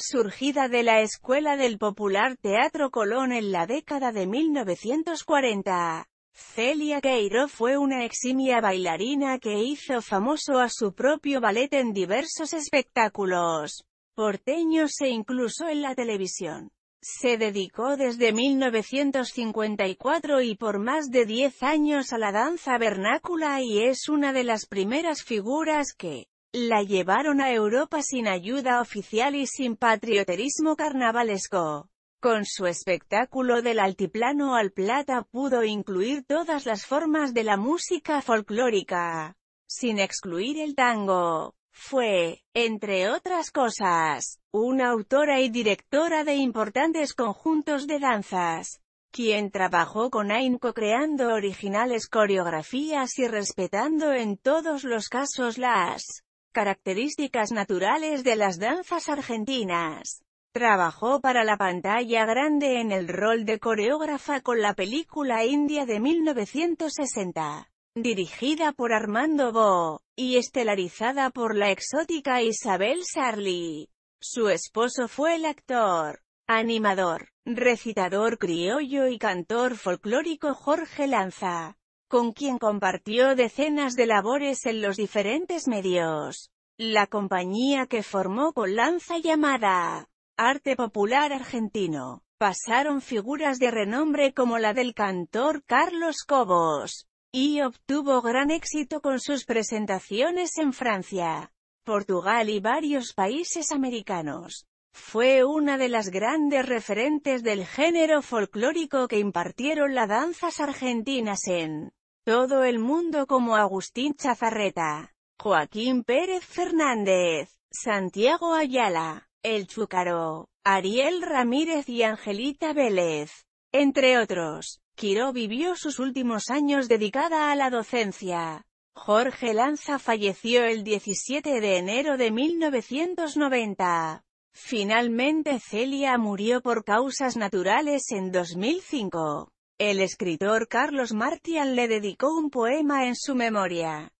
surgida de la Escuela del Popular Teatro Colón en la década de 1940. Celia Queiro fue una eximia bailarina que hizo famoso a su propio ballet en diversos espectáculos porteños e incluso en la televisión. Se dedicó desde 1954 y por más de 10 años a la danza vernácula y es una de las primeras figuras que la llevaron a Europa sin ayuda oficial y sin patrioterismo carnavalesco. Con su espectáculo del altiplano al plata pudo incluir todas las formas de la música folclórica, sin excluir el tango. Fue, entre otras cosas, una autora y directora de importantes conjuntos de danzas, quien trabajó con Ainco creando originales coreografías y respetando en todos los casos las Características naturales de las danzas argentinas. Trabajó para la pantalla grande en el rol de coreógrafa con la película India de 1960, dirigida por Armando Bo, y estelarizada por la exótica Isabel Sarli. Su esposo fue el actor, animador, recitador criollo y cantor folclórico Jorge Lanza con quien compartió decenas de labores en los diferentes medios. La compañía que formó con Lanza llamada Arte Popular Argentino, pasaron figuras de renombre como la del cantor Carlos Cobos, y obtuvo gran éxito con sus presentaciones en Francia, Portugal y varios países americanos. Fue una de las grandes referentes del género folclórico que impartieron las danzas argentinas en todo el mundo como Agustín Chazarreta, Joaquín Pérez Fernández, Santiago Ayala, El Chúcaro, Ariel Ramírez y Angelita Vélez. Entre otros, Quiró vivió sus últimos años dedicada a la docencia. Jorge Lanza falleció el 17 de enero de 1990. Finalmente Celia murió por causas naturales en 2005. El escritor Carlos Martian le dedicó un poema en su memoria.